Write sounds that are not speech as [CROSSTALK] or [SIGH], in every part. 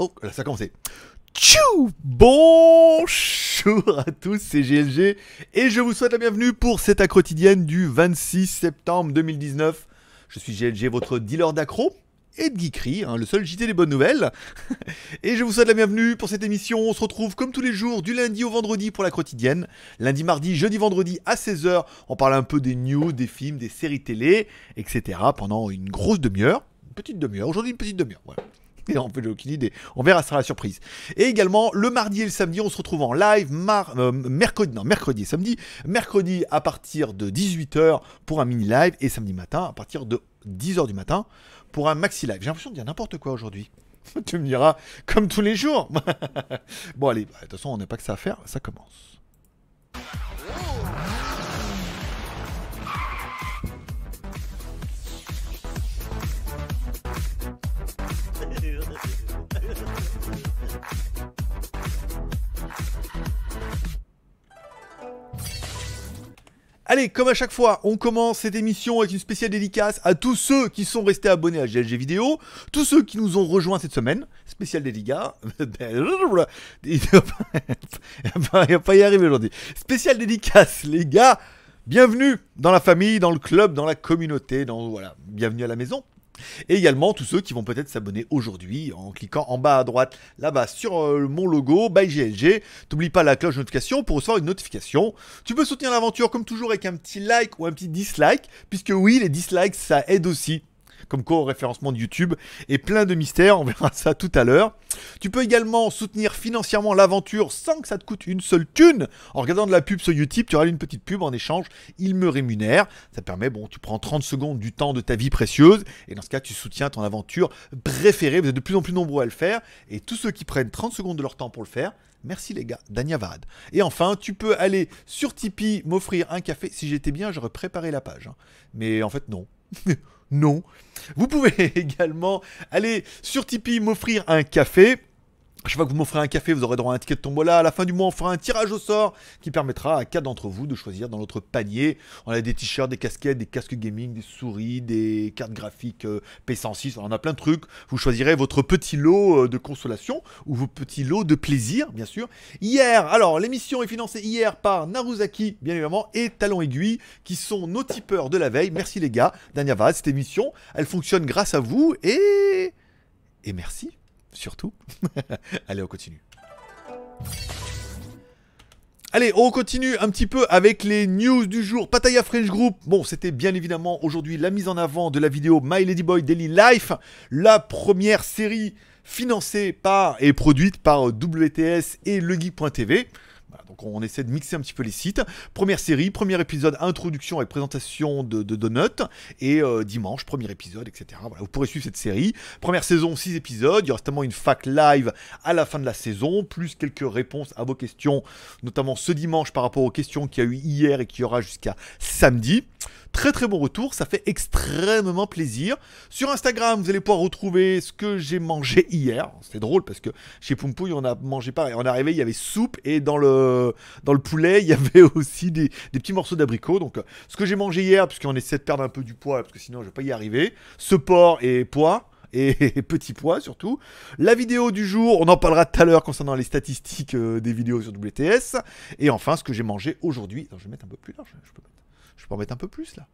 Oh, là, ça a commencé. Tchou Bonjour à tous, c'est GLG et je vous souhaite la bienvenue pour cette accro quotidienne du 26 septembre 2019. Je suis GLG, votre dealer d'accro et de hein, le seul JT des bonnes nouvelles. [LAUGHS] et je vous souhaite la bienvenue pour cette émission. On se retrouve comme tous les jours du lundi au vendredi pour la quotidienne. Lundi, mardi, jeudi, vendredi à 16h, on parle un peu des news, des films, des séries télé, etc. pendant une grosse demi-heure. Une petite demi-heure, aujourd'hui une petite demi-heure, voilà. [LAUGHS] on aucune idée. On verra, ça sera la surprise. Et également, le mardi et le samedi, on se retrouve en live, euh, mercredi, non, mercredi samedi. Mercredi à partir de 18h pour un mini live et samedi matin à partir de 10h du matin pour un maxi live. J'ai l'impression de dire n'importe quoi aujourd'hui. [LAUGHS] tu me diras, comme tous les jours. [LAUGHS] bon, allez, bah, de toute façon, on n'a pas que ça à faire, ça commence. Allez, comme à chaque fois, on commence cette émission avec une spéciale dédicace à tous ceux qui sont restés abonnés à GLG Vidéo, tous ceux qui nous ont rejoints cette semaine, spéciale dédicace... [LAUGHS] Il va pas y arriver aujourd'hui. Spéciale dédicace, les gars Bienvenue dans la famille, dans le club, dans la communauté, dans... Voilà, bienvenue à la maison et également tous ceux qui vont peut-être s'abonner aujourd'hui en cliquant en bas à droite, là-bas sur euh, mon logo, by GLG. T'oublie pas la cloche de notification pour recevoir une notification. Tu peux soutenir l'aventure comme toujours avec un petit like ou un petit dislike, puisque oui, les dislikes ça aide aussi comme quoi référencement de YouTube, et plein de mystères, on verra ça tout à l'heure. Tu peux également soutenir financièrement l'aventure sans que ça te coûte une seule thune. En regardant de la pub sur YouTube, tu auras une petite pub en échange, il me rémunère. Ça permet, bon, tu prends 30 secondes du temps de ta vie précieuse, et dans ce cas, tu soutiens ton aventure préférée. Vous êtes de plus en plus nombreux à le faire, et tous ceux qui prennent 30 secondes de leur temps pour le faire, Merci les gars, Danyavad. Et enfin, tu peux aller sur Tipeee, m'offrir un café. Si j'étais bien, j'aurais préparé la page. Hein. Mais en fait, non. [LAUGHS] Non. Vous pouvez [LAUGHS] également aller sur Tipeee m'offrir un café chaque fois que vous m'offrez un café, vous aurez droit à un ticket de tombola. À la fin du mois, on fera un tirage au sort qui permettra à quatre d'entre vous de choisir dans notre panier. On a des t-shirts, des casquettes, des casques gaming, des souris, des cartes graphiques euh, P106. On a plein de trucs. Vous choisirez votre petit lot euh, de consolation ou vos petits lots de plaisir, bien sûr. Hier, alors l'émission est financée hier par Naruzaki, bien évidemment, et Talon Aiguille, qui sont nos tipeurs de la veille. Merci les gars. Dernière Vaz, cette émission, elle fonctionne grâce à vous et et merci surtout. [LAUGHS] Allez, on continue. Allez, on continue un petit peu avec les news du jour. Pataya French Group. Bon, c'était bien évidemment aujourd'hui la mise en avant de la vidéo My Lady Boy Daily Life, la première série financée par et produite par WTS et legeek.tv donc on essaie de mixer un petit peu les sites. Première série, premier épisode, introduction et présentation de, de Donut. Et euh, dimanche, premier épisode, etc. vous pourrez suivre cette série. Première saison, 6 épisodes. Il y aura certainement une fac live à la fin de la saison, plus quelques réponses à vos questions, notamment ce dimanche par rapport aux questions qu'il y a eu hier et qu'il y aura jusqu'à samedi. Très très bon retour, ça fait extrêmement plaisir. Sur Instagram, vous allez pouvoir retrouver ce que j'ai mangé [LAUGHS] hier. C'était drôle parce que chez Pompouille, on a mangé pareil. On est arrivé, il y avait soupe et dans le, dans le poulet, [LAUGHS] il y avait aussi des, petits morceaux d'abricot. Donc ce que j'ai mangé hier, puisqu'on essaie de perdre un peu du poids, parce que sinon je ne vais pas y arriver. Ce porc et poids et [LAUGHS] petit poids surtout. La vidéo du jour, on en parlera tout à l'heure concernant les statistiques euh, des vidéos sur WTS. Et enfin, ce que j'ai mangé aujourd'hui. Je vais mettre un peu plus large. Hein, je peux je peux en mettre un peu plus là.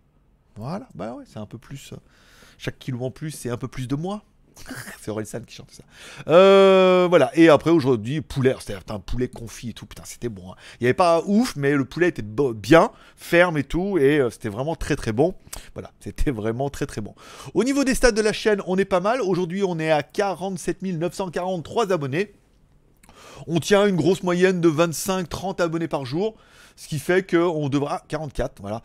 Voilà, bah ouais, c'est un peu plus. Euh, chaque kilo en plus, c'est un peu plus de moi. [LAUGHS] c'est Orelsan qui chante ça. Euh, voilà, et après aujourd'hui, poulet, cest un poulet confit et tout, putain, c'était bon. Hein. Il n'y avait pas ouf, mais le poulet était bien, ferme et tout, et euh, c'était vraiment très très bon. Voilà, [LAUGHS] c'était vraiment très très bon. Au niveau des stats de la chaîne, on est pas mal. Aujourd'hui, on est à 47 943 abonnés. On tient une grosse moyenne de 25-30 abonnés par jour. Ce qui fait qu'on 44, voilà.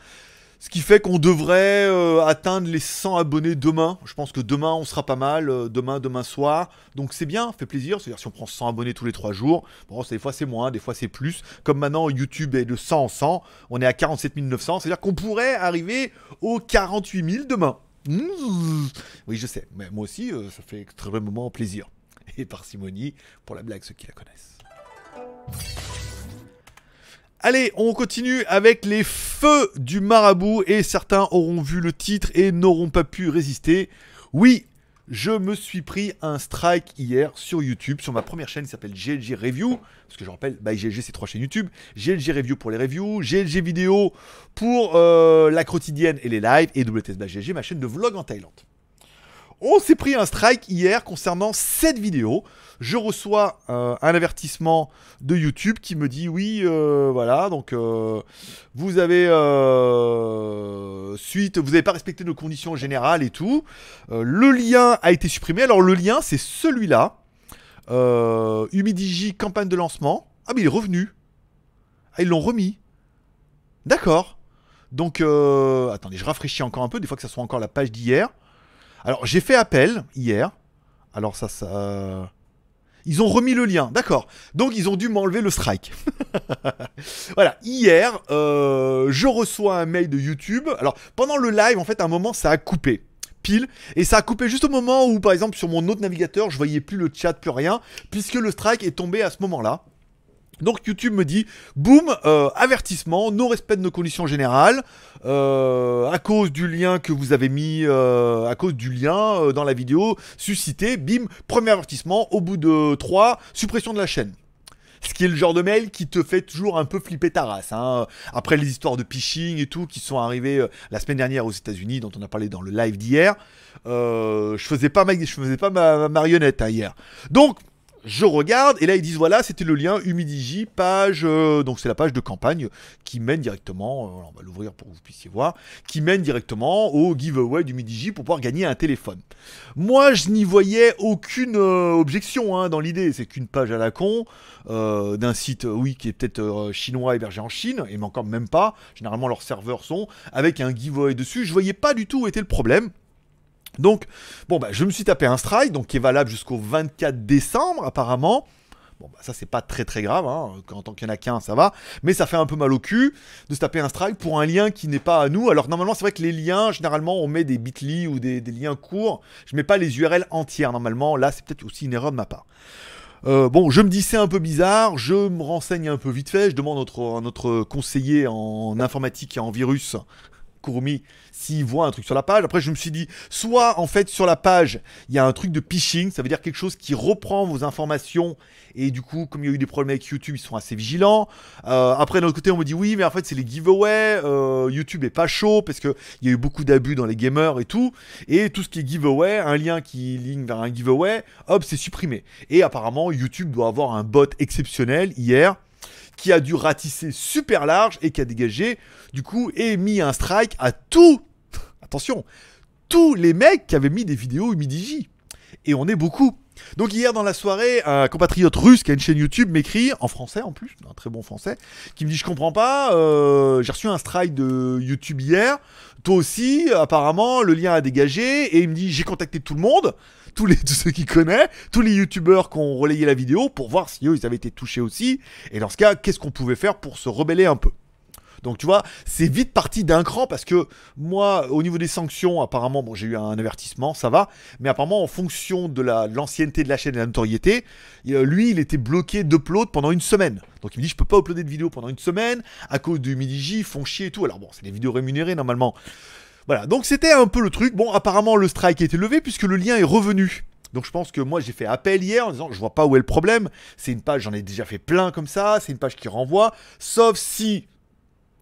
Ce qui fait qu'on devrait euh, atteindre les 100 abonnés demain. Je pense que demain, on sera pas mal. Euh, demain, demain soir. Donc c'est bien, fait plaisir. C'est-à-dire si on prend 100 abonnés tous les 3 jours, bon, des fois c'est moins, des fois c'est plus. Comme maintenant, YouTube est de 100 en 100. On est à 47 900. C'est-à-dire qu'on pourrait arriver aux 48 000 demain. Mmh. Oui, je sais. Mais moi aussi, euh, ça fait extrêmement plaisir. Et parcimonie pour la blague, ceux qui la connaissent. Allez, on continue avec les feux du marabout et certains auront vu le titre et n'auront pas pu résister. Oui, je me suis pris un strike hier sur YouTube, sur ma première chaîne qui s'appelle GLG Review, parce que je rappelle, bah, GLG c'est trois chaînes YouTube, GLG Review pour les reviews, GLG Vidéo pour euh, la quotidienne et les lives, et WTS GLG, bah, ma chaîne de vlog en Thaïlande. On s'est pris un strike hier concernant cette vidéo. Je reçois euh, un avertissement de YouTube qui me dit oui, euh, voilà, donc euh, vous avez suite, vous n'avez pas respecté nos conditions générales et tout. le lien a été supprimé. Alors le lien, c'est celui-là. Humidigi campagne de lancement. Ah mais il est revenu. Ah ils l'ont remis. D'accord. Donc attendez, je rafraîchis encore un peu, des fois que ça soit encore la page d'hier. Alors, j'ai fait appel hier. Alors, ça, ça. Ils ont remis le lien, d'accord. Donc ils ont dû m'enlever le strike. [LAUGHS] voilà, hier, euh, je reçois un mail de YouTube. Alors pendant le live, en fait, à un moment, ça a coupé. Pile. Et ça a coupé juste au moment où, par exemple, sur mon autre navigateur, je voyais plus le chat, plus rien, puisque le strike est tombé à ce moment-là. Donc YouTube me dit, boum, euh, avertissement, non respect de nos conditions générales, euh, à cause du lien que vous avez mis, euh, à cause du lien dans la vidéo suscité, bim, premier avertissement, au bout de 3, suppression de la chaîne. Ce qui est le genre de mail qui te fait toujours un peu flipper ta race. Hein. Après les histoires de phishing et tout qui sont arrivées la semaine dernière aux États-Unis, dont on a parlé dans le live d'hier, je faisais pas ma, je faisais pas ma, marionnette ailleurs. Hein, hier. Donc je regarde, et là ils disent voilà, c'était le lien Humidigi, page, euh, donc c'est la page de campagne qui mène directement, euh, on va l'ouvrir pour que vous puissiez voir, qui mène directement au giveaway d'Humidigi pour pouvoir gagner un téléphone. Moi je n'y voyais aucune euh, objection hein, dans l'idée, c'est qu'une page à la con d'un site, oui, qui est peut-être chinois hébergé en Chine, et encore même pas, généralement leurs serveurs sont, avec un giveaway dessus, je voyais pas du tout où était le problème. Donc, bon, bah, je me suis tapé un strike, donc qui est valable jusqu'au 24 décembre apparemment. Bon, bah, ça, c'est pas très très grave, hein. en tant qu'il en a qu'un, ça va. Mais ça fait un peu mal au cul de se taper un strike pour un lien qui n'est pas à nous. Alors, normalement, c'est vrai que les liens, généralement, on met des bit.ly ou des, liens courts. Je mets pas les URL entières, normalement. Là, c'est peut-être aussi une erreur de ma part. Euh, bon, je me dis c'est un peu bizarre, je me renseigne un peu vite fait, je demande à notre conseiller en informatique et en virus Kurumi s'il voit un truc sur la page. Après, je me suis dit, soit en fait sur la page, il y a un truc de phishing, ça veut dire quelque chose qui reprend vos informations. Et du coup, comme il y a eu des problèmes avec YouTube, ils sont assez vigilants. Euh, après, d'un autre côté, on me dit, oui, mais en fait, c'est les giveaways. Euh, YouTube est pas chaud parce qu'il y a eu beaucoup d'abus dans les gamers et tout. Et tout ce qui est giveaway, un lien qui ligne vers un giveaway, hop, c'est supprimé. Et apparemment, YouTube doit avoir un bot exceptionnel hier qui a dû ratisser super large et qui a dégagé, du coup, et mis un strike à tout, [LAUGHS] attention, tous les mecs qui avaient mis des vidéos MidiJ. Et on est beaucoup. Donc hier dans la soirée, un compatriote russe qui a une chaîne YouTube m'écrit, en français en plus, un très bon français, qui me dit je comprends pas, euh, j'ai reçu un strike de YouTube hier, toi aussi, apparemment, le lien a dégagé, et il me dit j'ai contacté tout le monde, tous les [LAUGHS] tous ceux qui connaissent, tous les youtubeurs qui ont relayé la vidéo pour voir si eux ils avaient été touchés aussi. Et dans ce cas, qu'est-ce qu'on pouvait faire pour se rebeller un peu donc tu vois, c'est vite parti d'un cran parce que moi, au niveau des sanctions, apparemment, bon, j'ai eu un avertissement, ça va, mais apparemment, en fonction de l'ancienneté de la chaîne et de la notoriété, lui, il était bloqué d'upload pendant une semaine. Donc il me dit, je peux pas uploader de vidéo pendant une semaine à cause du midi J, font chier et tout. Alors bon, c'est des vidéos rémunérées normalement. Voilà, donc c'était un peu le truc. Bon, apparemment, le strike a été levé puisque le lien est revenu. Donc je pense que moi j'ai fait appel hier en disant je vois pas où est le problème, c'est une page, j'en ai déjà fait plein comme ça, c'est une page qui renvoie, sauf si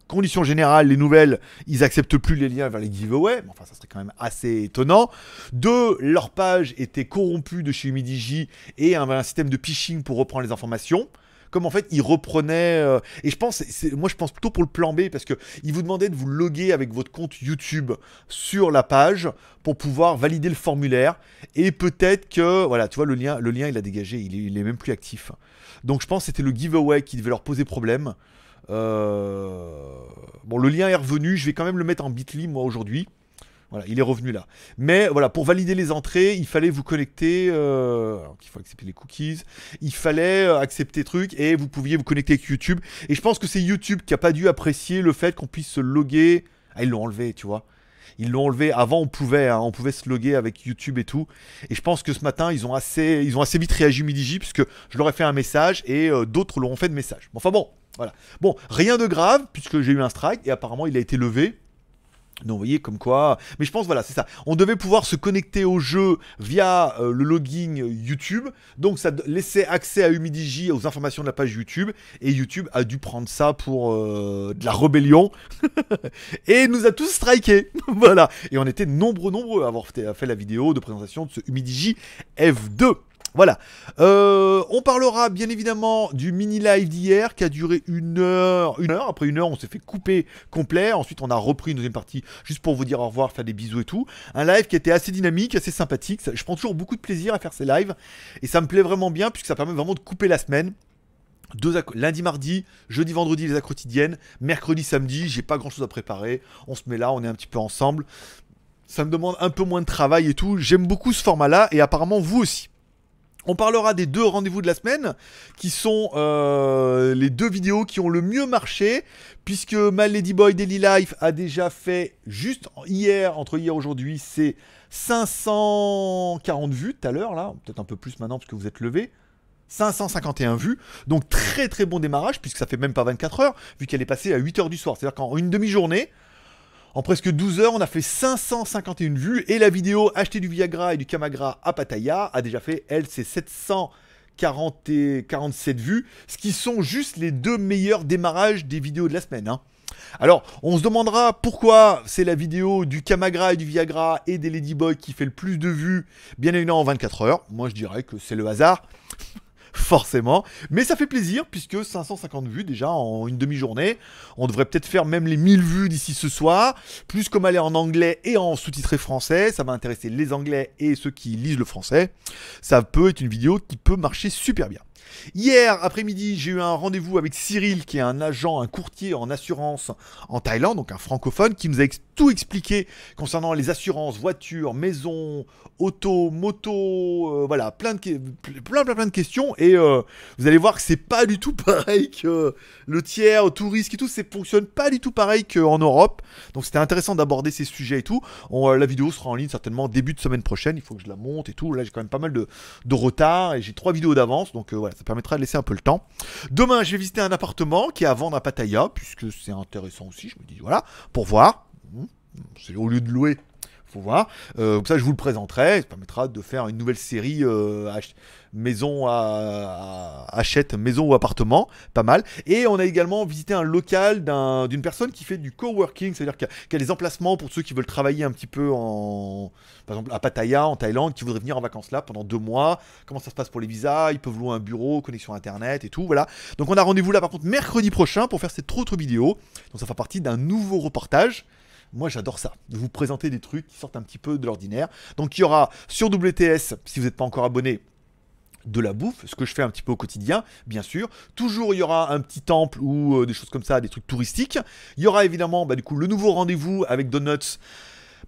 conditions générales, les nouvelles, ils acceptent plus les liens vers les giveaways, enfin ça serait quand même assez étonnant. Deux, leur page était corrompue de chez Midiji et un système de phishing pour reprendre les informations comme en fait, il reprenait euh, et je pense, moi, je pense plutôt pour le plan B, parce que vous demandaient de vous loguer avec votre compte YouTube sur la page pour pouvoir valider le formulaire. Et peut-être que, voilà, tu vois, le lien, le lien, il a dégagé, il est, même plus actif. Donc, je pense que c'était le giveaway qui devait leur poser problème. Euh, bon, le lien est revenu. Je vais quand même le mettre en Bitly moi aujourd'hui. Voilà, il est revenu là. Mais voilà, pour valider les entrées, il fallait vous connecter. Euh, il faut accepter les cookies. Il fallait euh, accepter trucs et vous pouviez vous connecter avec YouTube. Et je pense que c'est YouTube qui a pas dû apprécier le fait qu'on puisse se loguer. Ah, ils l'ont enlevé, tu vois. Ils l'ont enlevé. Avant, on pouvait, hein, on pouvait se loguer avec YouTube et tout. Et je pense que ce matin, ils ont assez, ils ont assez vite réagi midi puisque je leur ai fait un message et euh, d'autres leur fait de message. Enfin bon, voilà. Bon, rien de grave puisque j'ai eu un strike et apparemment il a été levé. Donc vous voyez comme quoi, mais je pense voilà c'est ça. On devait pouvoir se connecter au jeu via euh, le logging YouTube, donc ça laissait accès à Humidigi aux informations de la page YouTube et YouTube a dû prendre ça pour euh, de la rébellion [LAUGHS] et nous a tous strikés, [LAUGHS] voilà. Et on était nombreux nombreux à avoir fait la vidéo de présentation de ce Humidigi F2. Voilà. Euh, on parlera bien évidemment du mini live d'hier qui a duré une heure. Une heure. Après une heure, on s'est fait couper complet. Ensuite, on a repris une deuxième partie juste pour vous dire au revoir, faire des bisous et tout. Un live qui était assez dynamique, assez sympathique. Je prends toujours beaucoup de plaisir à faire ces lives et ça me plaît vraiment bien puisque ça permet vraiment de couper la semaine. Deux lundi, mardi, jeudi, vendredi les quotidiennes, mercredi, samedi, j'ai pas grand chose à préparer, on se met là, on est un petit peu ensemble, ça me demande un peu moins de travail et tout, j'aime beaucoup ce format là et apparemment vous aussi. On parlera des deux rendez-vous de la semaine, qui sont euh, les deux vidéos qui ont le mieux marché, puisque My Boy Daily Life a déjà fait, juste hier, entre hier et aujourd'hui, c'est 540 vues tout à l'heure, là, peut-être un peu plus maintenant puisque vous êtes levé. 551 vues, donc très très bon démarrage, puisque ça fait même pas 24 heures, vu qu'elle est passée à 8 heures du soir. C'est-à-dire qu'en une demi-journée, en presque 12 heures, on a fait 551 vues et la vidéo acheter du Viagra et du Camagra à Pattaya a déjà fait, elle, ses 747 vues, ce qui sont juste les deux meilleurs démarrages des vidéos de la semaine. Hein. Alors, on se demandera pourquoi c'est la vidéo du Camagra et du Viagra et des Ladyboy qui fait le plus de vues, bien évidemment en 24 heures. Moi, je dirais que c'est le hasard forcément. Mais ça fait plaisir, puisque 550 vues déjà en une demi-journée. On devrait peut-être faire même les 1000 vues d'ici ce soir. Plus comme aller en anglais et en sous-titré français, ça va intéresser les anglais et ceux qui lisent le français. Ça peut être une vidéo qui peut marcher super bien. Hier après-midi, j'ai eu un rendez-vous avec Cyril, qui est un agent, un courtier en assurance en Thaïlande, donc un francophone, qui nous a tout expliqué concernant les assurances, voitures, maisons, auto, moto, euh, voilà, plein de, plein, plein, de questions. Et euh, vous allez voir que c'est pas du tout [LAUGHS] pareil que le tiers, au tourisme et tout, ça fonctionne pas du tout pareil qu'en Europe. Donc c'était intéressant d'aborder ces sujets et tout. Euh, la vidéo sera en ligne certainement début de semaine prochaine. Il faut que je la monte et tout. Là, j'ai quand même pas mal de, retard et j'ai trois vidéos d'avance. Donc voilà, ça permettra de laisser un peu le temps. Demain, je vais visiter un appartement qui est à vendre à Pattaya, puisque c'est intéressant aussi, je me dis, voilà, pour voir. Hmm, c'est au lieu de louer, faut voir. Euh, ça, je vous le présenterai. Ça permettra de faire une nouvelle série euh, maison à, achète maison ou appartement, pas mal. Et on a également visité un local d'une personne qui fait du coworking, c'est-à-dire qu'elle a, des emplacements pour ceux qui veulent travailler un petit peu en, par exemple, à Pattaya en Thaïlande, qui voudraient venir en vacances là pendant deux mois. Comment ça se passe pour les visas Ils peuvent louer un bureau, connexion internet et tout, voilà. Donc on a rendez-vous là par contre mercredi prochain pour faire cette autre vidéo. Donc ça fait partie d'un nouveau reportage. Moi, j'adore ça, de vous présenter des trucs qui sortent un petit peu de l'ordinaire. Donc, il y aura sur WTS, si vous n'êtes pas encore abonné, de la bouffe, ce que je fais un petit peu au quotidien, bien sûr. Toujours, il y aura un petit temple ou euh, des choses comme ça, des trucs touristiques. Il y aura évidemment, bah, du coup, le nouveau rendez-vous avec Donuts.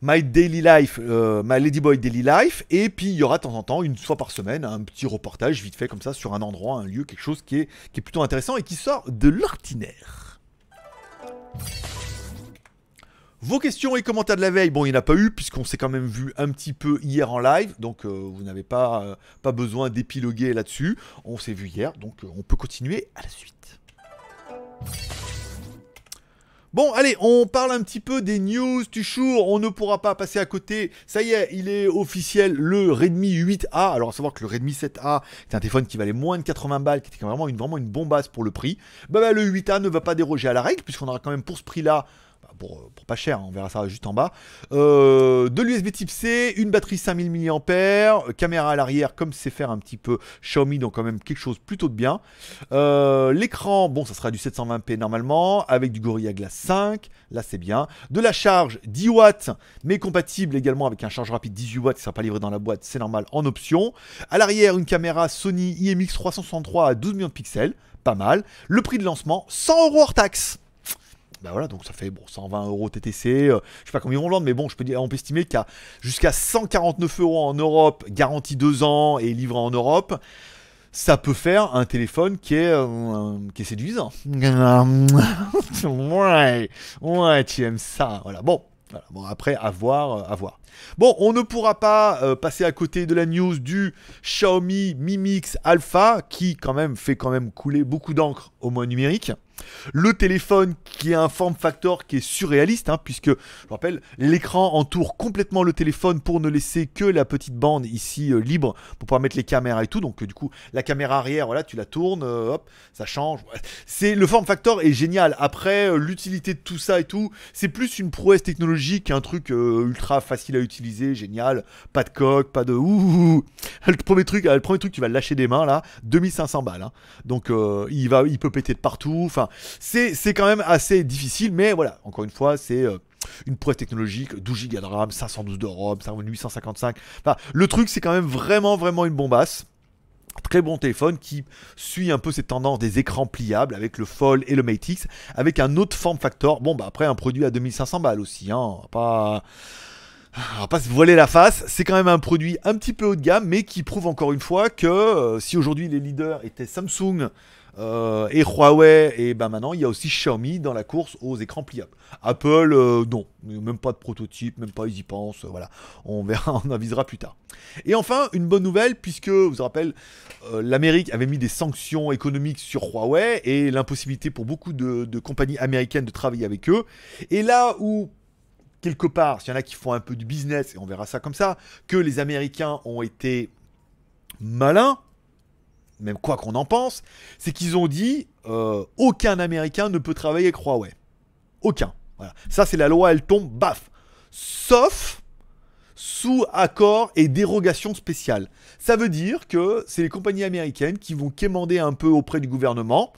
My Daily Life, euh, My Ladyboy Daily Life, et puis il y aura de temps en temps, une fois par semaine, un petit reportage vite fait comme ça sur un endroit, un lieu, quelque chose qui est, qui est plutôt intéressant et qui sort de l'ordinaire. Vos questions et commentaires de la veille, bon, il n'y en a pas eu, puisqu'on s'est quand même vu un petit peu hier en live, donc euh, vous n'avez pas, euh, pas besoin d'épiloguer là-dessus. On s'est vu hier, donc euh, on peut continuer à la suite. Bon, allez, on parle un petit peu des news tu jour. On ne pourra pas passer à côté. Ça y est, il est officiel le Redmi 8A. Alors, à savoir que le Redmi 7A, c'est un téléphone qui valait moins de 80 balles, qui était vraiment une, vraiment une bombasse pour le prix. Bah, bah, le 8A ne va pas déroger à la règle, puisqu'on aura quand même pour ce prix-là bah, euh, pour, pas cher, hein, on verra ça juste en bas. Euh, de l'USB type C, une batterie 5000 mAh, euh, caméra à l'arrière comme c'est faire un petit peu Xiaomi, donc quand même quelque chose plutôt de bien. L'écran, bon ça sera du 720p normalement, avec du Gorilla Glass 5, là c'est bien. De la charge 10 w mais compatible également avec un charge rapide 18 w qui ne sera pas livré dans la boîte, c'est normal en option. À l'arrière, une caméra Sony IMX 363 à 12 millions de pixels, pas mal. Le prix de lancement, 100 euros hors taxe. Ben voilà, donc ça fait bon, 120 euros TTC. Je euh, je sais pas combien on vont vendre, mais bon, je peux dire, on peut estimer qu'à jusqu'à 149 euros en Europe, garantie 2 ans et livré en Europe. Ça peut faire un téléphone qui est, euh, qui est séduisant. [LAUGHS] ouais, ouais, tu aimes ça. Voilà, bon, bon, après, à voir, euh, à voir. Bon, on ne pourra pas passer à côté de la news du Xiaomi Mi Mix Alpha, qui quand même fait quand même couler beaucoup d'encre au moins numérique. Le téléphone qui a un form factor qui est surréaliste, hein, puisque, je rappelle, l'écran entoure complètement le téléphone pour ne laisser que la petite bande ici euh, libre pour pouvoir mettre les caméras et tout. Donc, euh, du coup, la caméra arrière, voilà, tu la tournes, euh, hop, ça change. C'est Le form factor est génial. Après, l'utilité de tout ça et tout, c'est plus une prouesse technologique qu'un truc ultra facile à utiliser, génial. Pas de coque, pas de ouh. [LAUGHS] Le premier truc, le premier truc, tu vas le lâcher des mains là, 2500 balles. Hein. Donc, il, va, il peut péter de partout. Enfin, c'est quand même assez difficile, mais voilà, encore une fois, c'est euh, une prouesse technologique, 12 Go de RAM, 512 de ROM, 855. le truc, c'est quand même vraiment, vraiment une bombasse. Très bon téléphone qui suit un peu cette tendance des écrans pliables avec le Fold et le X, avec un autre form factor. Bon, bah après, un produit à 2500 balles aussi, hein. on va pas. pas se voiler la face, c'est quand même un produit un petit peu haut de gamme, mais qui prouve encore une fois que euh, si aujourd'hui les leaders étaient Samsung euh, et Huawei, et ben maintenant il y a aussi Xiaomi dans la course aux écrans pliables. Apple, euh, non, même pas de prototype, même pas ils y pensent, euh, voilà, on verra, [LAUGHS] on avisera plus tard. Et enfin, une bonne nouvelle, puisque vous vous rappelez, l'Amérique avait mis des sanctions économiques sur Huawei et l'impossibilité pour beaucoup de, de compagnies américaines de travailler avec eux. Et là où quelque part, s'il y en a qui font un peu du business, et on verra ça comme ça, que les Américains ont été malins, même quoi qu'on en pense, c'est qu'ils ont dit euh, aucun Américain ne peut travailler avec Huawei. Aucun. Voilà. Ça, c'est la loi, elle tombe, baf. Sauf sous accord et dérogation spéciale. Ça veut dire que c'est les compagnies américaines qui vont quémander un peu auprès du gouvernement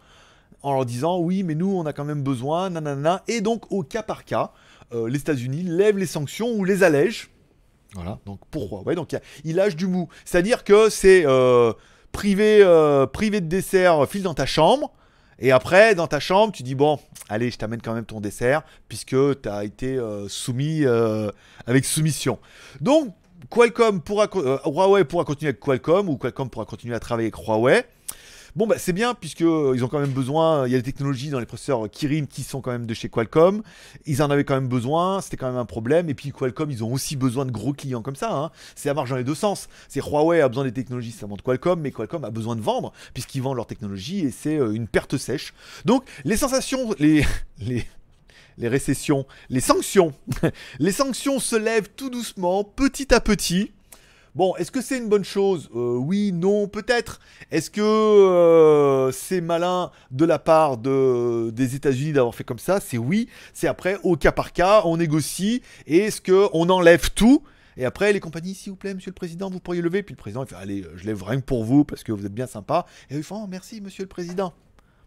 en leur disant oui, mais nous, on a quand même besoin, nanana. Et donc, au cas par cas, euh, les États-Unis lèvent les sanctions ou les allègent. Voilà, donc pourquoi Ouais. donc il lâche du mou. C'est-à-dire que c'est euh, privé, euh, privé de dessert, euh, file dans ta chambre. Et après, dans ta chambre, tu dis bon, allez, je t'amène quand même ton dessert, puisque tu as été euh, soumis avec soumission. Donc, Qualcomm pourra, Huawei pourra continuer avec Qualcomm, ou Qualcomm pourra continuer à travailler avec Huawei. Bon, bah, c'est bien, puisqu'ils euh, ont quand même besoin. Euh, il y a des technologies dans les processeurs Kirin euh, qui sont quand même de chez Qualcomm. Ils en avaient quand même besoin, c'était quand même un problème. Et puis, Qualcomm, ils ont aussi besoin de gros clients comme ça. Hein. C'est à marge dans les deux sens. C'est Huawei a besoin des technologies, ça monte Qualcomm, mais Qualcomm a besoin de vendre, puisqu'ils vendent leur technologie et c'est une perte sèche. Donc, les sensations, les [LAUGHS] les récessions, les sanctions. [LAUGHS] les sanctions se lèvent tout doucement, petit à petit. Bon, est-ce que c'est une bonne chose euh, Oui, non, peut-être. Est-ce que euh, c'est malin de la part des États-Unis d'avoir fait comme ça C'est oui. C'est après, au cas par cas, on négocie. Est-ce qu'on enlève tout et après, les compagnies, s'il vous plaît, monsieur le président, vous pourriez lever. Puis le président, il fait Allez, euh, je lève rien que pour vous parce que vous êtes bien sympa. Et ils font oh, Merci, monsieur le président.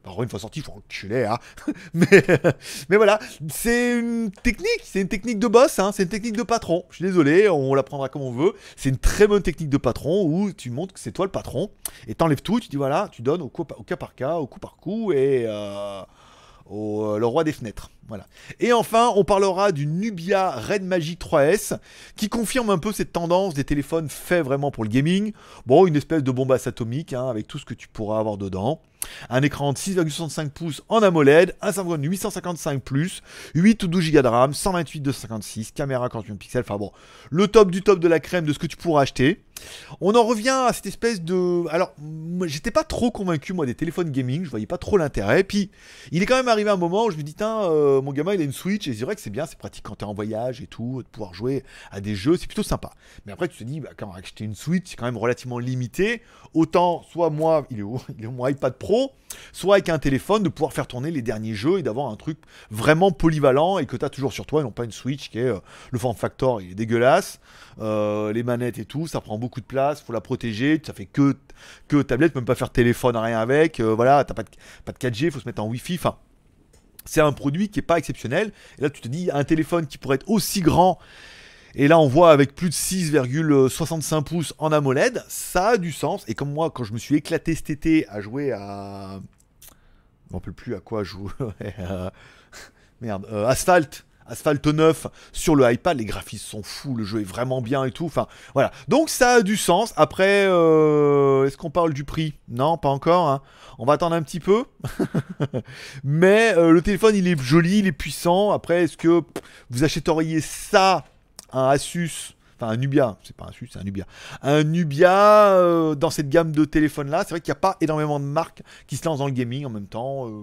Par une fois sorti, je faut reculer, hein. [LAUGHS] [LAUGHS] mais, voilà, c'est une technique, c'est une technique de boss, hein. c'est une technique de patron. Je suis désolé, on la prendra comme on veut. C'est une très bonne technique de patron où tu montres que c'est toi le patron et t'enlèves tout, tu dis voilà, tu donnes au, coup, cas par cas, au coup par coup et euh, au, euh, le roi des fenêtres. Et enfin, on parlera du Nubia Red Magic 3S qui confirme un peu cette tendance des téléphones faits vraiment pour le gaming. Bon, une espèce de bombasse atomique hein, avec tout ce que tu pourras avoir dedans. Un écran de 6,65 pouces en AMOLED, un Snapdragon 855 Plus, 8 ou 12 Go de RAM, 128 de 56, caméra 48 pixels. Enfin bon, le top du top de la crème de ce que tu pourras acheter. On en revient à cette espèce de. Alors, j'étais pas trop convaincu moi des téléphones gaming, je voyais pas trop l'intérêt. Puis, il est quand même arrivé un moment où je me dis, tiens. Euh, euh, mon gamin, il a une Switch, et c'est vrai que c'est bien, c'est pratique quand t'es en voyage et tout, de pouvoir jouer à des jeux, c'est plutôt sympa. Mais après, tu te dis, bah, quand acheter une Switch, c'est quand même relativement limité. Autant, soit moi, il est, où, [LAUGHS] il est iPad Pro, soit avec un téléphone, de pouvoir faire tourner les derniers jeux et d'avoir un truc vraiment polyvalent et que t'as toujours sur toi, et non pas une Switch qui est euh, le form factor, il est dégueulasse. Euh, les manettes et tout, ça prend beaucoup de place, faut la protéger, ça fait que, que tablette, même pas faire téléphone, rien avec. voilà, t'as pas de, pas de 4G, faut se mettre en Wi-Fi, enfin c'est un produit qui n'est pas exceptionnel. Et là, tu te dis, un téléphone qui pourrait être aussi grand, et là, on voit avec plus de 6,65 pouces en AMOLED, ça a du sens. Et comme moi, quand je me suis éclaté cet été à jouer à. Je ne plus à quoi jouer. [LAUGHS] Merde, euh, Asphalt Asphalt 9 sur le iPad, les graphismes sont fous, le jeu est vraiment bien et tout. Enfin, voilà. Donc ça a du sens. Après, euh, est-ce qu'on parle du prix Non, pas encore. Hein. On va attendre un petit peu. [LAUGHS] Mais euh, le téléphone, il est joli, il est puissant. Après, est-ce que vous achèteriez ça, un Asus enfin un Nubia, c'est pas un SUS, c'est un Nubia. Un Nubia euh, dans cette gamme de téléphones là, c'est vrai qu'il n'y a pas énormément de marques qui se lancent dans le gaming en même temps. Euh,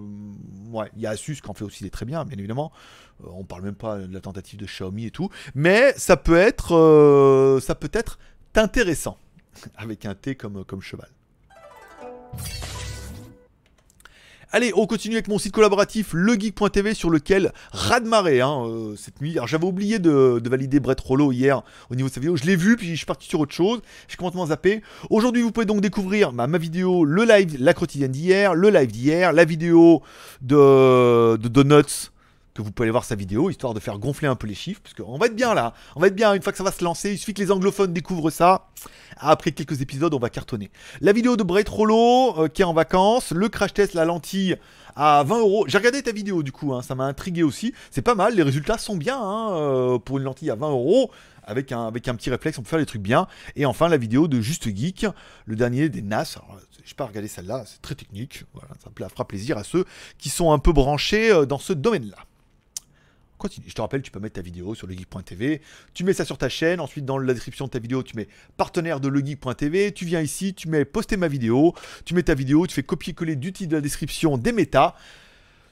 ouais, il y a Asus qui en fait aussi des très bien, bien évidemment. On euh, on parle même pas de la tentative de Xiaomi et tout, mais ça peut être, ça peut être intéressant [LAUGHS] avec un T comme, comme cheval. Allez, on continue avec mon site collaboratif, legeek.tv, sur lequel radmaré hein, euh, cette nuit. Alors j'avais oublié de, valider Brett Rollo hier au niveau de sa vidéo. Je l'ai vu, puis je suis parti sur autre chose. J'ai complètement zappé. Aujourd'hui, vous pouvez donc découvrir bah, ma vidéo, le live, la quotidienne d'hier, le live d'hier, la vidéo de, de Donuts que vous pouvez aller voir sa vidéo, histoire de faire gonfler un peu les chiffres, parce qu'on va être bien là, on va être bien, une fois que ça va se lancer, il suffit que les anglophones découvrent ça, après quelques épisodes, on va cartonner. La vidéo de Brett Rollo, euh, qui est en vacances, le crash test, la lentille à 20 euros, j'ai regardé ta vidéo du coup, hein. ça m'a intrigué aussi, c'est pas mal, les résultats sont bien, hein, euh, pour une lentille à 20 euros, avec un, avec un petit réflexe, on peut faire des trucs bien, et enfin la vidéo de Juste Geek, le dernier des NAS, alors, sais pas regarder celle-là, c'est très technique, voilà, ça fera plaisir à ceux qui sont un peu branchés euh, dans ce domaine-là. Je te rappelle, tu peux mettre ta vidéo sur legeek.tv. Tu mets ça sur ta chaîne. Ensuite, dans la description de ta vidéo, tu mets partenaire de legeek.tv. Tu viens ici, tu mets poster ma vidéo. Tu mets ta vidéo, tu fais copier-coller du titre de la description des méta.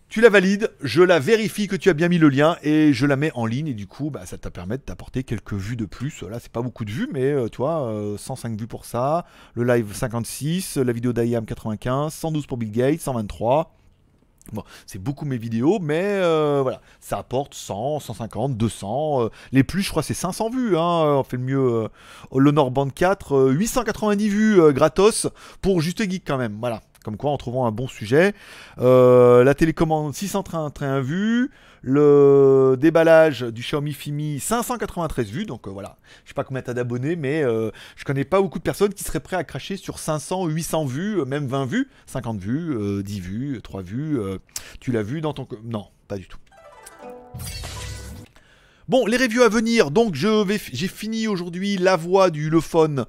Tu la valides, je la vérifie que tu as bien mis le lien et je la mets en ligne. Et du coup, bah, ça te permet d'apporter quelques vues de plus. Là, c'est pas beaucoup de vues, mais euh, toi, 105 euh, vues pour ça. Le live 56, la vidéo d'Ayam 95, 112 pour Bill Gates, 123 c'est beaucoup mes vidéos, mais euh, voilà, ça apporte 100, 150, 200. les plus, je crois, c'est 500 vues. Hein. on fait le mieux. Euh, le L'Honor Band 4, 890 euh, vues gratos pour Juste Geek quand même. Voilà. Comme quoi, en trouvant un bon sujet, euh, la télécommande 631 vues, le déballage du Xiaomi Fimi 593 vues, donc euh, voilà, je sais pas combien t'as d'abonnés, mais je euh, je connais pas beaucoup de personnes qui seraient prêts à cracher sur 500, 800 vues, même 20 vues, 50 vues, 10 vues, 3 vues, tu l'as vu dans ton... Non, pas du tout. Bon, les reviews à venir, donc j'ai fini aujourd'hui la voix du Lephone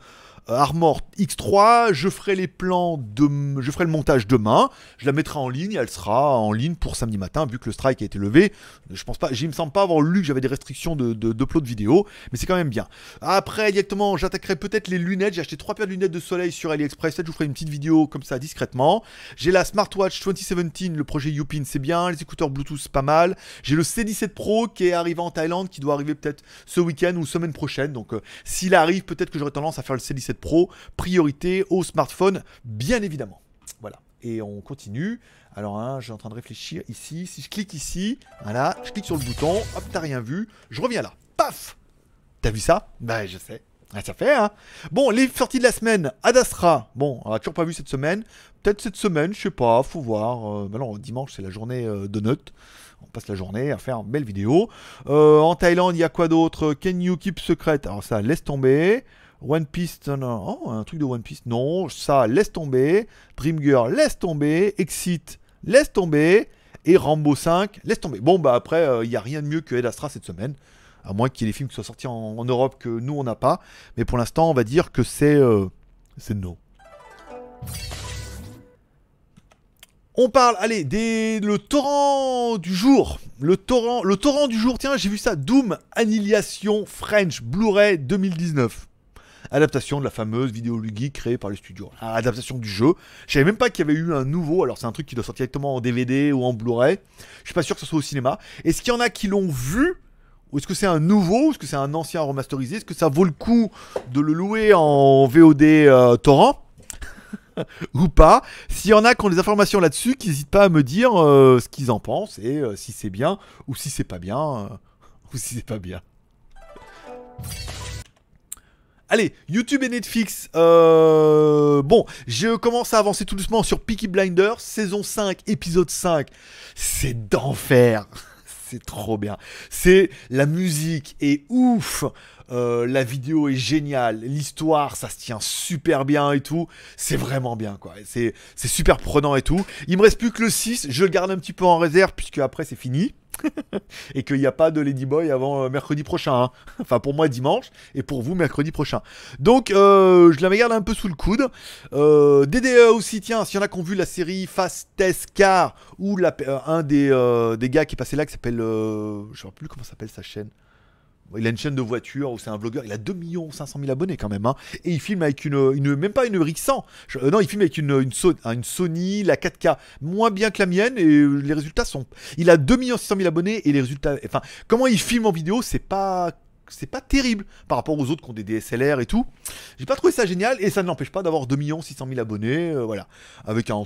euh, Armor X3, je ferai les plans, de, je ferai le montage demain, je la mettrai en ligne, elle sera en ligne pour samedi matin, vu que le strike a été levé. Je pense pas, me sens pas avoir lu que j'avais des restrictions de, plot de vidéo, mais c'est quand même bien. Après, directement, j'attaquerai peut-être les lunettes, j'ai acheté trois paires de lunettes de soleil sur AliExpress, je vous ferai une petite vidéo comme ça, discrètement. J'ai la smartwatch 2017, le projet Youpin, c'est bien, les écouteurs Bluetooth, pas mal. J'ai le C17 Pro qui est arrivé en Thaïlande, qui doit arriver peut-être ce week-end ou semaine prochaine, donc euh, s'il arrive, peut-être que j'aurai tendance à faire le C17 Pro, priorité au smartphone, bien évidemment. Voilà. Et on continue. Alors, hein, suis en train de réfléchir ici. Si je clique ici, voilà, je clique sur le bouton, hop, t'as rien vu, je reviens là. Paf T'as vu ça Ben, je sais. Ah, ça fait, hein Bon, les sorties de la semaine, Adastra. Bon, on a toujours pas vu cette semaine. Peut-être cette semaine, je sais pas, faut voir. Euh, bah non, dimanche, c'est la journée euh, de notes. On passe la journée à faire une belle vidéo. Euh, en Thaïlande, il y a quoi d'autre Can you keep secret Alors ça, laisse tomber. One Piece, non, oh, un truc de One Piece. Non, ça, laisse tomber. Dream Girl, laisse tomber. Exit, laisse tomber. Et Rambo 5, laisse tomber. Bon, bah après, il euh, n'y a rien de mieux que Ed cette semaine. À moins qu'il y ait des films qui soient sortis en, Europe que nous, on n'a pas. Mais pour l'instant, on va dire que c'est. Euh, non. On parle, allez, des, le torrent du jour. Le torrent, le torrent du jour, tiens, j'ai vu ça. Doom Annihilation French Blu-ray 2019 adaptation de la fameuse vidéo Lugui créée par le studio. Ah, adaptation du jeu. Je savais même pas qu'il y avait eu un nouveau, alors c'est un truc qui doit sortir directement en DVD ou en Blu-ray. Je suis pas sûr que ce soit au cinéma. Est-ce qu'il y en a qui l'ont vu ou est-ce que c'est un nouveau Ou Est-ce que c'est un ancien remasterisé Est-ce que ça vaut le coup de le louer en VOD euh, torrent [LAUGHS] ou pas. S'il y en a qui ont des informations là-dessus, qu'ils n'hésitent pas à me dire euh, ce qu'ils en pensent et euh, si c'est bien ou si c'est pas bien. [LAUGHS] ou si c'est pas bien. Allez, YouTube et Netflix. Euh... Bon, je commence à avancer tout doucement sur Peaky Blinders, saison 5, épisode 5. C'est d'enfer. [LAUGHS] C'est trop bien. C'est la musique est ouf. Euh, la vidéo est géniale, l'histoire ça se tient super bien et tout, c'est vraiment bien quoi, c'est super prenant et tout. Il me reste plus que le 6, je le garde un petit peu en réserve puisque après c'est fini. [LAUGHS] et qu'il n'y a pas de Ladyboy avant euh, mercredi prochain. Hein. [LAUGHS] Enfin, pour moi, dimanche, et pour vous, mercredi prochain. Donc, euh, je la garde un peu sous le coude. Euh, DDE aussi, tiens, s'il y en a qui ont vu la série Fast Test Car, ou un des, des, gars qui est passé là, qui s'appelle. je ne sais plus comment s'appelle sa chaîne. Il a une chaîne de voitures, c'est un vlogueur, il a 2 500 000 abonnés quand même. Hein. Et il filme avec une, même pas une Rixan. Euh, non, il filme avec une, une, hein, une, Sony, la 4K, moins bien que la mienne. Et euh, les résultats sont. Il a 2 600 000 abonnés et les résultats. Enfin, comment il filme en vidéo, c'est pas c'est pas terrible par rapport aux autres qui ont des DSLR et tout. J'ai pas trouvé ça génial et ça ne l'empêche pas d'avoir 2 600 000 abonnés, euh, voilà. Avec un,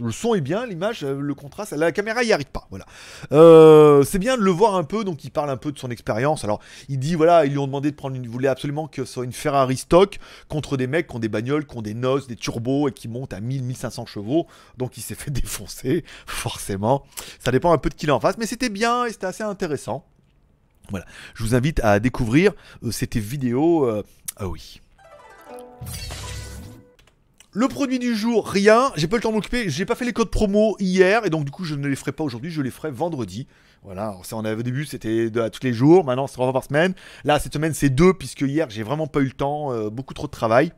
le son est bien, l'image, euh, le contraste, la caméra y arrive pas, voilà. Euh, c'est bien de le voir un peu, donc il parle un peu de son expérience. Alors il dit voilà, ils lui ont demandé de prendre, une, ils absolument que ce soit une Ferrari stock contre des mecs qui ont des bagnoles, qui ont des noces, des turbos et qui montent à 1000, 1500 chevaux. Donc il s'est fait [LAUGHS] défoncer, forcément. Ça dépend un peu de qui en face, mais c'était bien et c'était assez intéressant. Voilà, je vous invite à découvrir euh, cette vidéo. Euh, ah oui. Le produit du jour, rien. J'ai pas le temps de m'occuper. J'ai pas fait les codes promo hier et donc du coup je ne les ferai pas aujourd'hui. Je les ferai vendredi. Voilà, on avait au début c'était à tous les jours. Maintenant c'est trois fois par semaine. Là cette semaine c'est deux puisque hier j'ai vraiment pas eu le temps, euh, beaucoup trop de travail.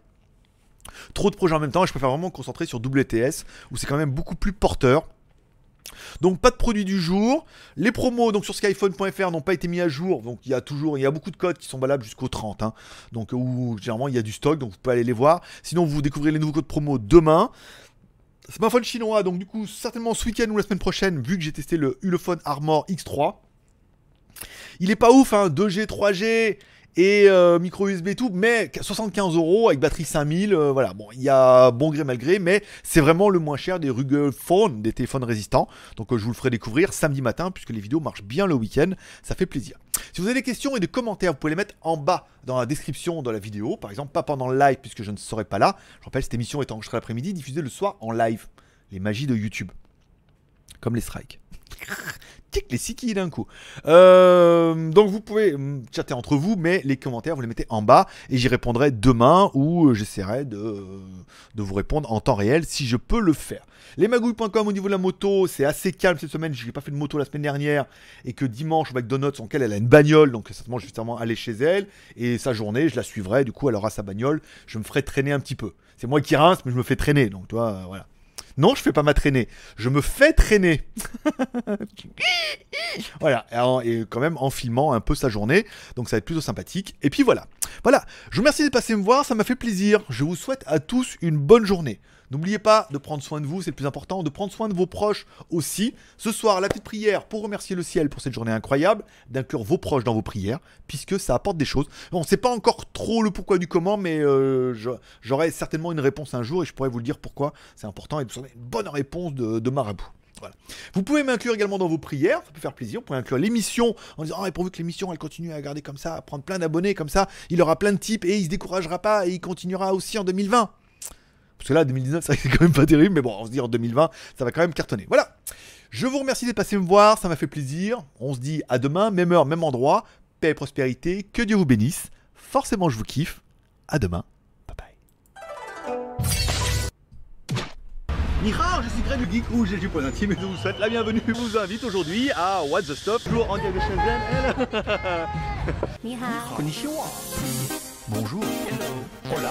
Trop de projets en même temps et je préfère vraiment me concentrer sur WTS où c'est quand même beaucoup plus porteur. Donc pas de produit du jour. Les promos donc sur skyphone.fr n'ont pas été mis à jour. Donc il y a toujours il y a beaucoup de codes qui sont valables jusqu'au 30. Hein. donc où généralement il y a du stock, donc vous pouvez aller les voir. Sinon vous découvrez les nouveaux codes promo demain. Smartphone chinois, donc du coup certainement ce week-end ou la semaine prochaine, vu que j'ai testé le Ulefone Armor X3. Il est pas ouf, 2G, hein, 3G, et euh, micro USB tout, mais 75 euros avec batterie 5000, euh, voilà, bon, il y a bon gré mal gré, mais c'est vraiment le moins cher des Rugged phones, des téléphones résistants, donc euh, je vous le ferai découvrir samedi matin, puisque les vidéos marchent bien le week-end, ça fait plaisir. Si vous avez des questions et des commentaires, vous pouvez les mettre en bas dans la description de la vidéo, par exemple, pas pendant le live, puisque je ne serai pas là, je rappelle, cette émission est enregistrée l'après-midi, diffusée le soir en live, les magies de YouTube, comme les strikes les d'un coup. Euh, donc vous pouvez hum, chatter entre vous, mais les commentaires, vous les mettez en bas et j'y répondrai demain ou euh, j'essaierai de, euh, de vous répondre en temps réel si je peux le faire. Lesmagouilles.com au niveau de la moto, c'est assez calme cette semaine. Je n'ai pas fait de moto la semaine dernière et que dimanche, avec Donuts, en quelle elle a une bagnole, donc justement je justement aller chez elle et sa journée, je la suivrai. Du coup, elle aura sa bagnole, je me ferai traîner un petit peu. C'est moi qui rince, mais je me fais traîner, donc toi, voilà. Non, je fais pas ma traînée. Je me fais traîner. [LAUGHS] voilà. Et, quand même en filmant un peu sa journée. Donc ça va être plutôt sympathique. Et puis voilà. Voilà. Je vous remercie de passer me voir. Ça m'a fait plaisir. Je vous souhaite à tous une bonne journée. N'oubliez pas de prendre soin de vous, c'est le plus important, de prendre soin de vos proches aussi. Ce soir, la petite prière pour remercier le ciel pour cette journée incroyable, d'inclure vos proches dans vos prières, puisque ça apporte des choses. On ne sait pas encore trop le pourquoi du comment, mais euh, j'aurai certainement une réponse un jour et je pourrai vous le dire pourquoi c'est important et vous aurez une bonne réponse de, Marabout. Vous pouvez m'inclure également dans vos prières, ça peut faire plaisir. Vous pouvez inclure l'émission en disant Ah, et pourvu que l'émission elle continue à garder comme ça, à prendre plein d'abonnés comme ça, il aura plein de types et il se découragera pas et il continuera aussi en 2020. Parce que là, 2019, ça [LAUGHS] c'est quand même pas terrible, mais bon, on se dit en 2020, ça va quand même cartonner. Voilà. Je vous remercie d'être passé me voir, ça m'a fait plaisir. On se dit à demain, même heure, même endroit. Paix et prospérité, que Dieu vous bénisse. Forcément, je vous kiffe. À demain. Bye bye. Nihao, je suis Greg du Geek ou du Intime et je vous souhaite la bienvenue. Je vous invite aujourd'hui à What the Stop, Bonjour en de Shenzhen. Bonjour. Hola.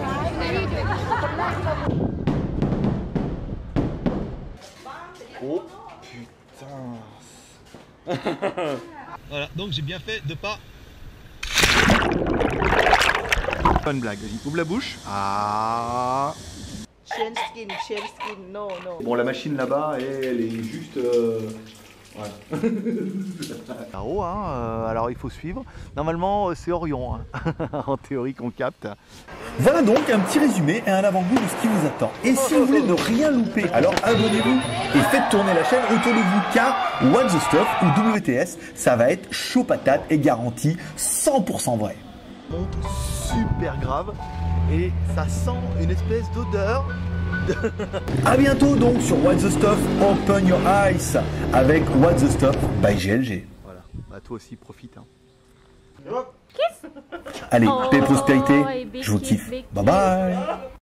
[LAUGHS] voilà, donc j'ai bien fait de pas. Fun blague, vas-y, ouvre la bouche. Ah. Skin, skin, non, non. Bon, la machine là-bas, elle est juste. Euh, Ouais. [LAUGHS] Hein, euh, alors il faut suivre. Normalement, euh, c'est Orion, hein, [LAUGHS] en théorie qu'on capte. Voilà donc un petit résumé et un avant-goût de ce qui vous attend. Et si vous voulez ne rien louper, alors abonnez-vous et faites tourner la chaîne autour de vous car What the Stuff ou WTS, ça va être chaud patate et garanti 100% vrai. Super grave et ça sent une espèce d'odeur a bientôt donc sur What's the Stuff Open Your Eyes avec What's the Stuff by GLG. Voilà, bah toi aussi profite. Hein. Allez, oh, paix prospérité, je vous kiffe. Bye bye